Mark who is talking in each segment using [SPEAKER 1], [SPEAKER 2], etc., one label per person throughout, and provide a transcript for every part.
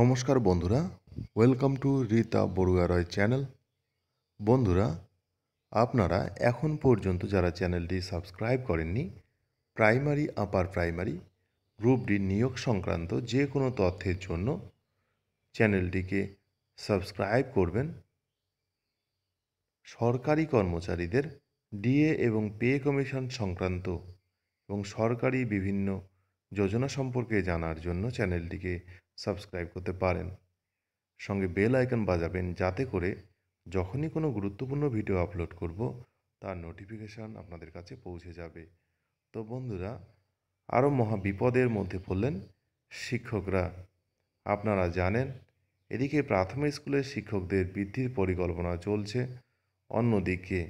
[SPEAKER 1] নমস্কার বন্ধুরা welcome to Rita Barua Roy channel বন্ধুরা আপনারা এখন পর্যন্ত যারা চ্যানেলটি সাবস্ক্রাইব করেননি primary upper primary group D নিয়োগ সংক্রান্ত যে কোনো তথ্যের জন্য চ্যানেলটিকে সাবস্ক্রাইব করবেন সরকারি কর্মচারীদের ডিএ এবং পে কমিশন সংক্রান্ত এবং সরকারি বিভিন্ন যোজনা সম্পর্কে জানার জন্য চ্যানেলটিকে সাবস্ক্রাইব করতে পারেন সঙ্গে বেল আইকন বাজাবেন যাতে করে যখনই কোনো গুরুত্বপূর্ণ ভিডিও আপলোড করব তার নোটিফিকেশান আপনাদের কাছে পৌঁছে যাবে তো বন্ধুরা আরও মহা বিপদের মধ্যে পড়লেন শিক্ষকরা আপনারা জানেন এদিকে প্রাথমিক স্কুলের শিক্ষকদের বৃদ্ধির পরিকল্পনা চলছে অন্যদিকে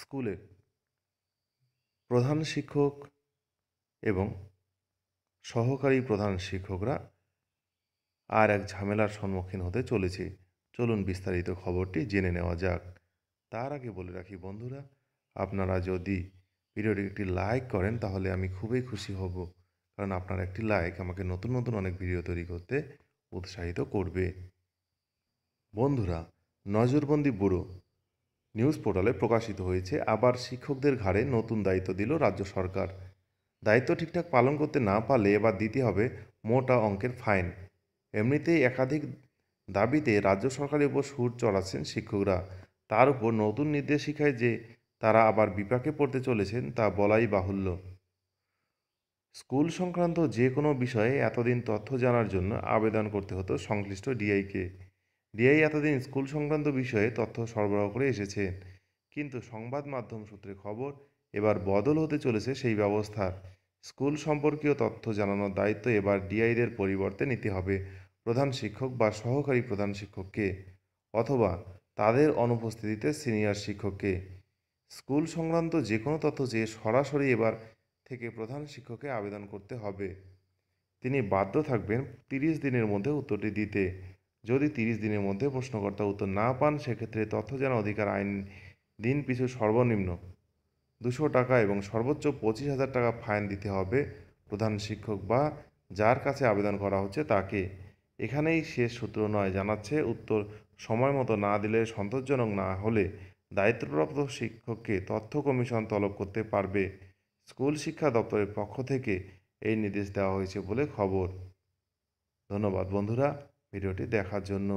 [SPEAKER 1] স্কুলের প্রধান শিক্ষক এবং সহকারী প্রধান শিক্ষকরা আর এক ঝামেলার সম্মুখীন হতে চলেছে চলুন বিস্তারিত খবরটি জেনে নেওয়া যাক তার আগে বলে রাখি বন্ধুরা আপনারা যদি ভিডিওটি একটি লাইক করেন তাহলে আমি খুবই খুশি হব কারণ আপনার একটি লাইক আমাকে নতুন নতুন অনেক ভিডিও তৈরি করতে উৎসাহিত করবে বন্ধুরা নজরবন্দি ব্যুরো নিউজ পোর্টালে প্রকাশিত হয়েছে আবার শিক্ষকদের ঘাড়ে নতুন দায়িত্ব দিল রাজ্য সরকার দায়িত্ব ঠিকঠাক পালন করতে না পারলে এবার দিতে হবে মোটা অঙ্কের ফাইন এমনিতেই একাধিক দাবিতে রাজ্য সরকারের উপর সুর চড়াচ্ছেন শিক্ষকরা তার উপর নতুন নির্দেশিকায় যে তারা আবার বিপাকে পড়তে চলেছেন তা বলাই বাহুল্য স্কুল সংক্রান্ত যে কোনো বিষয়ে এতদিন তথ্য জানার জন্য আবেদন করতে হতো সংশ্লিষ্ট ডিআইকে ডিআই এতদিন স্কুল সংক্রান্ত বিষয়ে তথ্য সরবরাহ করে এসেছেন কিন্তু সংবাদ মাধ্যম সূত্রে খবর এবার বদল হতে চলেছে সেই ব্যবস্থার স্কুল সম্পর্কীয় তথ্য জানানোর দায়িত্ব এবার ডিআইদের পরিবর্তে নিতে হবে প্রধান শিক্ষক বা সহকারী প্রধান শিক্ষককে অথবা তাদের অনুপস্থিতিতে সিনিয়র শিক্ষককে স্কুল সংক্রান্ত যে কোনো তথ্য চেয়ে সরাসরি এবার থেকে প্রধান শিক্ষকে আবেদন করতে হবে তিনি বাধ্য থাকবেন তিরিশ দিনের মধ্যে উত্তরটি দিতে যদি তিরিশ দিনের মধ্যে প্রশ্নকর্তা উত্তর না পান সেক্ষেত্রে তথ্য জানা অধিকার আইন দিন পিছু সর্বনিম্ন দুশো টাকা এবং সর্বোচ্চ পঁচিশ হাজার টাকা ফাইন দিতে হবে প্রধান শিক্ষক বা যার কাছে আবেদন করা হচ্ছে তাকে এখানেই শেষ সূত্র নয় জানাচ্ছে উত্তর সময় মতো না দিলে সন্তোষজনক না হলে দায়িত্বপ্রাপ্ত শিক্ষককে তথ্য কমিশন তলব করতে পারবে স্কুল শিক্ষা দপ্তরের পক্ষ থেকে এই নির্দেশ দেওয়া হয়েছে বলে খবর ধন্যবাদ বন্ধুরা ভিডিওটি দেখার জন্য